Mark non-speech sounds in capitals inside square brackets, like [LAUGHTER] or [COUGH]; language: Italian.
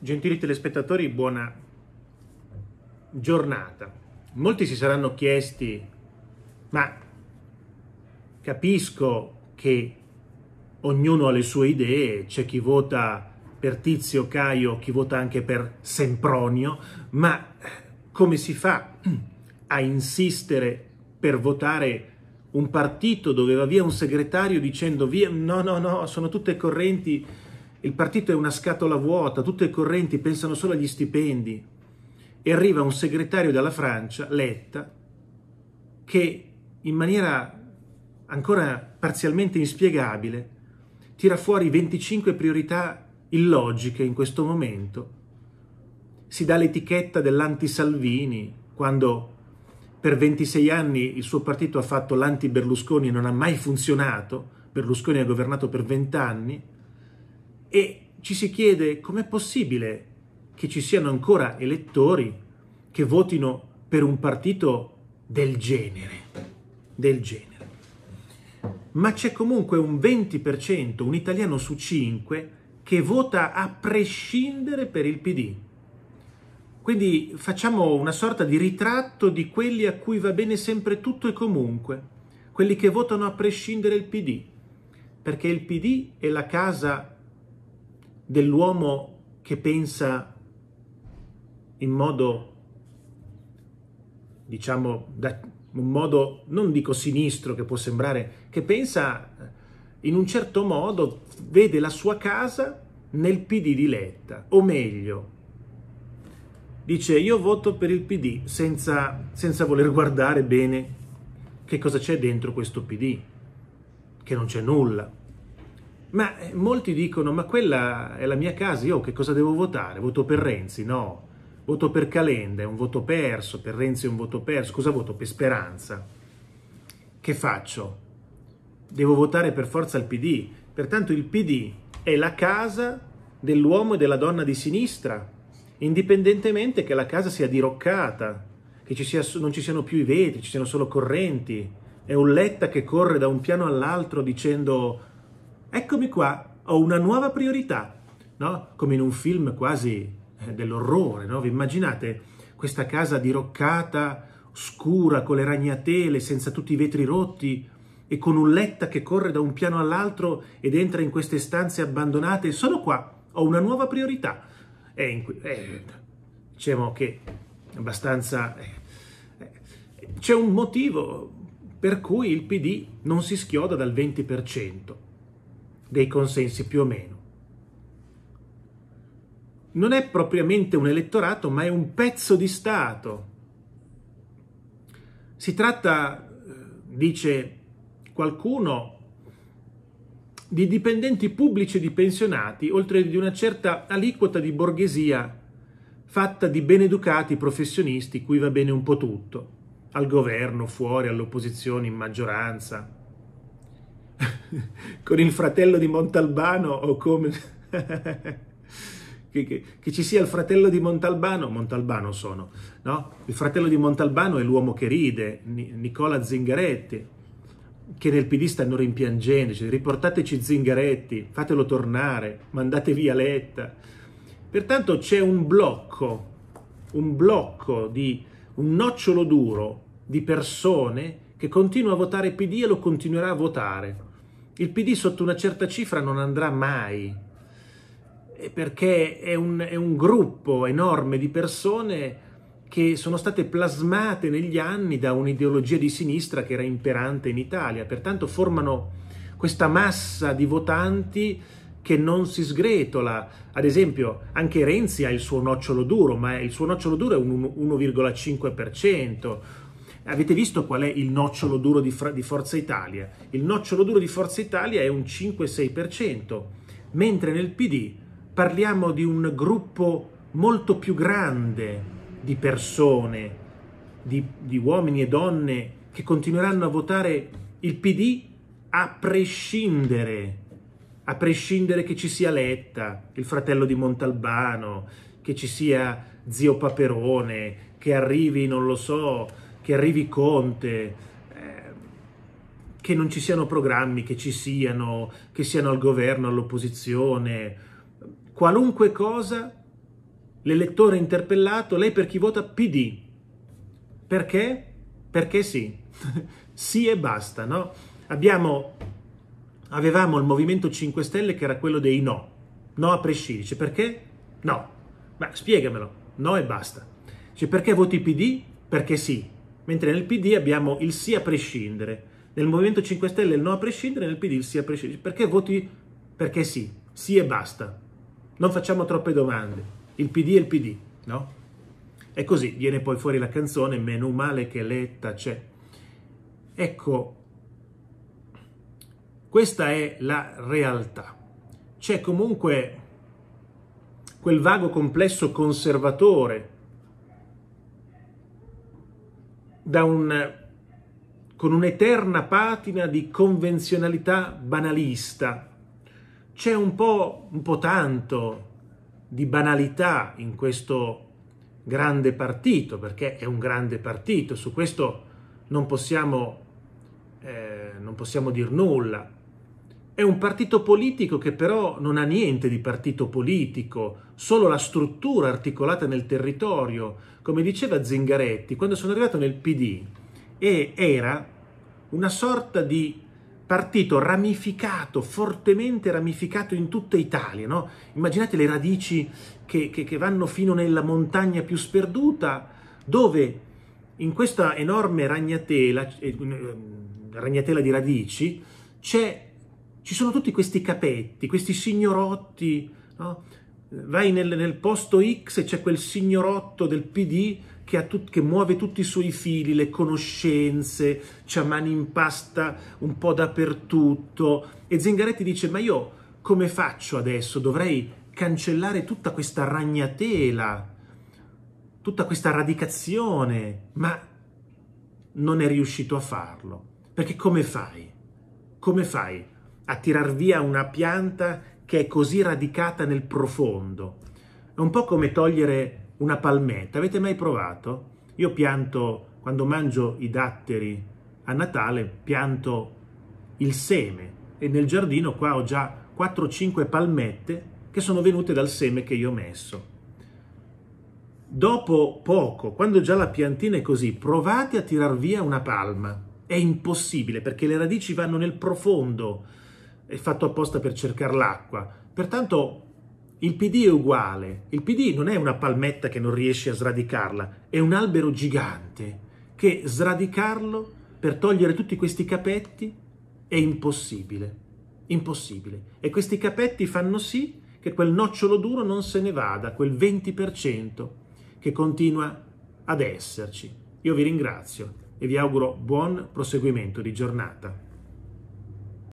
Gentili telespettatori, buona giornata. Molti si saranno chiesti, ma capisco che ognuno ha le sue idee, c'è chi vota per Tizio Caio, chi vota anche per Sempronio, ma come si fa a insistere per votare un partito dove va via un segretario dicendo via, no, no, no, sono tutte correnti il partito è una scatola vuota, tutte le correnti pensano solo agli stipendi. E arriva un segretario dalla Francia, Letta, che in maniera ancora parzialmente inspiegabile tira fuori 25 priorità illogiche in questo momento. Si dà l'etichetta dell'anti-Salvini quando per 26 anni il suo partito ha fatto l'anti-Berlusconi e non ha mai funzionato. Berlusconi ha governato per 20 anni e ci si chiede com'è possibile che ci siano ancora elettori che votino per un partito del genere, del genere. Ma c'è comunque un 20%, un italiano su 5, che vota a prescindere per il PD. Quindi facciamo una sorta di ritratto di quelli a cui va bene sempre tutto e comunque, quelli che votano a prescindere il PD, perché il PD è la casa dell'uomo che pensa in modo, diciamo, da, un modo, non dico sinistro che può sembrare, che pensa eh, in un certo modo, vede la sua casa nel PD di Letta, o meglio, dice io voto per il PD senza, senza voler guardare bene che cosa c'è dentro questo PD, che non c'è nulla. Ma eh, molti dicono, ma quella è la mia casa, io che cosa devo votare? Voto per Renzi? No. Voto per Calenda, è un voto perso, per Renzi è un voto perso. Cosa voto? Per Speranza. Che faccio? Devo votare per forza il PD. Pertanto il PD è la casa dell'uomo e della donna di sinistra, indipendentemente che la casa sia diroccata, che ci sia, non ci siano più i vetri, ci siano solo correnti. È un letta che corre da un piano all'altro dicendo Eccomi qua, ho una nuova priorità, no? Come in un film quasi eh, dell'orrore, no? Vi immaginate questa casa diroccata, scura, con le ragnatele, senza tutti i vetri rotti e con un letta che corre da un piano all'altro ed entra in queste stanze abbandonate. Sono qua, ho una nuova priorità. E eh, diciamo che abbastanza... Eh, eh, c'è un motivo per cui il PD non si schioda dal 20% dei consensi più o meno. Non è propriamente un elettorato, ma è un pezzo di Stato. Si tratta, eh, dice qualcuno, di dipendenti pubblici e di pensionati, oltre di una certa aliquota di borghesia fatta di beneducati professionisti, cui va bene un po' tutto, al governo, fuori, all'opposizione, in maggioranza. [LAUGHS] con il fratello di Montalbano o come... [LAUGHS] che, che, che, ci sia il fratello di Montalbano, Montalbano sono, no? Il fratello di Montalbano è l'uomo che ride, Nicola Zingaretti, che nel PD stanno rimpiangendoci, riportateci Zingaretti, fatelo tornare, mandate via Letta. Pertanto c'è un blocco, un blocco di un nocciolo duro di persone che continua a votare PD e lo continuerà a votare. Il PD sotto una certa cifra non andrà mai, perché è un, è un gruppo enorme di persone che sono state plasmate negli anni da un'ideologia di sinistra che era imperante in Italia, pertanto formano questa massa di votanti che non si sgretola. Ad esempio, anche Renzi ha il suo nocciolo duro, ma il suo nocciolo duro è un 1,5%. Avete visto qual è il nocciolo duro di, di Forza Italia? Il nocciolo duro di Forza Italia è un 5-6%, mentre nel PD parliamo di un gruppo molto più grande di persone, di, di uomini e donne che continueranno a votare il PD a prescindere a prescindere che ci sia Letta, il fratello di Montalbano, che ci sia zio Paperone, che arrivi, non lo so, che arrivi Conte, eh, che non ci siano programmi, che ci siano, che siano al governo, all'opposizione, qualunque cosa, l'elettore interpellato, lei per chi vota PD. Perché? Perché sì. [LAUGHS] sì e basta, no? Abbiamo, avevamo il Movimento 5 Stelle che era quello dei no, no a prescindere. Perché? No. Ma spiegamelo, no e basta. Cioè, perché voti PD? Perché sì mentre nel PD abbiamo il sì a prescindere, nel Movimento 5 Stelle il no a prescindere, nel PD il sì a prescindere. Perché voti? Perché sì, sì e basta. Non facciamo troppe domande. Il PD è il PD, no? E così viene poi fuori la canzone Meno male che letta c'è. Ecco, questa è la realtà. C'è comunque quel vago complesso conservatore un, con un'eterna patina di convenzionalità banalista. C'è un po', un po' tanto di banalità in questo grande partito, perché è un grande partito, su questo non possiamo, eh, non possiamo dir nulla. È un partito politico che però non ha niente di partito politico, solo la struttura articolata nel territorio. Come diceva Zingaretti, quando sono arrivato nel PD, e era una sorta di partito ramificato, fortemente ramificato in tutta Italia. No? Immaginate le radici che, che, che vanno fino nella montagna più sperduta, dove in questa enorme ragnatela, eh, eh, ragnatela di radici, c'è ci sono tutti questi capetti, questi signorotti, no? vai nel, nel, posto X e c'è quel signorotto del PD che, tut, che, muove tutti i suoi fili, le conoscenze, c'ha mani in pasta un po' dappertutto. E Zingaretti dice, ma io come faccio adesso? Dovrei cancellare tutta questa ragnatela, tutta questa radicazione, ma non è riuscito a farlo. Perché come fai? Come fai a tirar via una pianta che è così radicata nel profondo. È un po' come togliere una palmetta. Avete mai provato? Io pianto, quando mangio i datteri a Natale, pianto il seme e nel giardino qua ho già 4-5 palmette che sono venute dal seme che io ho messo. Dopo poco, quando già la piantina è così, provate a tirar via una palma. È impossibile perché le radici vanno nel profondo è fatto apposta per cercare l'acqua. Pertanto il PD è uguale. Il PD non è una palmetta che non riesce a sradicarla, è un albero gigante che sradicarlo per togliere tutti questi capetti è impossibile. Impossibile. E questi capetti fanno sì che quel nocciolo duro non se ne vada, quel 20% che continua ad esserci. Io vi ringrazio e vi auguro buon proseguimento di giornata.